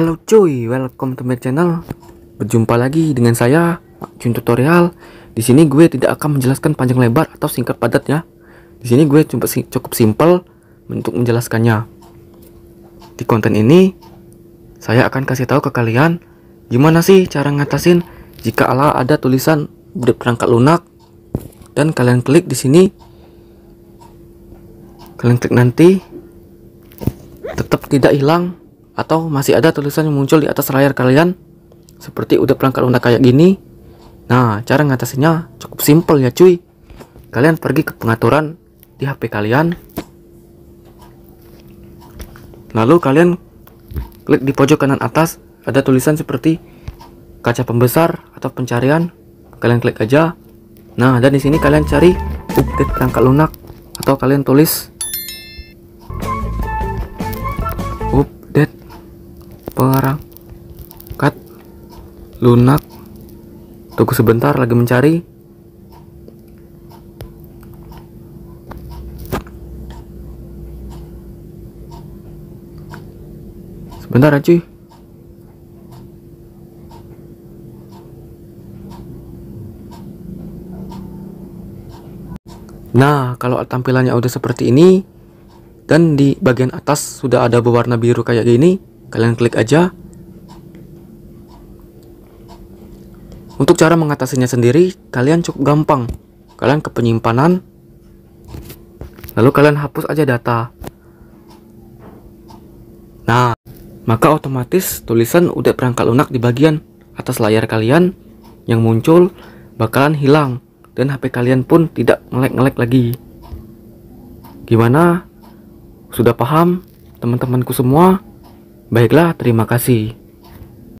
Halo cuy, welcome to my channel. Berjumpa lagi dengan saya Jun Tutorial. Di sini gue tidak akan menjelaskan panjang lebar atau singkat padat ya. Di sini gue cukup cukup simpel untuk menjelaskannya. Di konten ini saya akan kasih tahu ke kalian gimana sih cara ngatasin jika ala ada tulisan perangkat lunak dan kalian klik di sini kalian klik nanti tetap tidak hilang atau masih ada tulisan yang muncul di atas layar kalian seperti udah perangkat lunak kayak gini nah cara ngatasinya cukup simple ya cuy kalian pergi ke pengaturan di HP kalian lalu kalian klik di pojok kanan atas ada tulisan seperti kaca pembesar atau pencarian kalian klik aja nah dan di sini kalian cari update perangkat lunak atau kalian tulis kat lunak tunggu sebentar lagi mencari sebentar aja cuy Nah, kalau tampilannya udah seperti ini, dan di bagian atas sudah ada berwarna biru kayak gini, Kalian klik aja. Untuk cara mengatasinya sendiri, kalian cukup gampang. Kalian ke penyimpanan, lalu kalian hapus aja data. Nah, maka otomatis tulisan udah perangkat lunak di bagian atas layar kalian yang muncul bakalan hilang dan HP kalian pun tidak ngelek-ngelek lagi. Gimana? Sudah paham teman-temanku semua? Baiklah, terima kasih.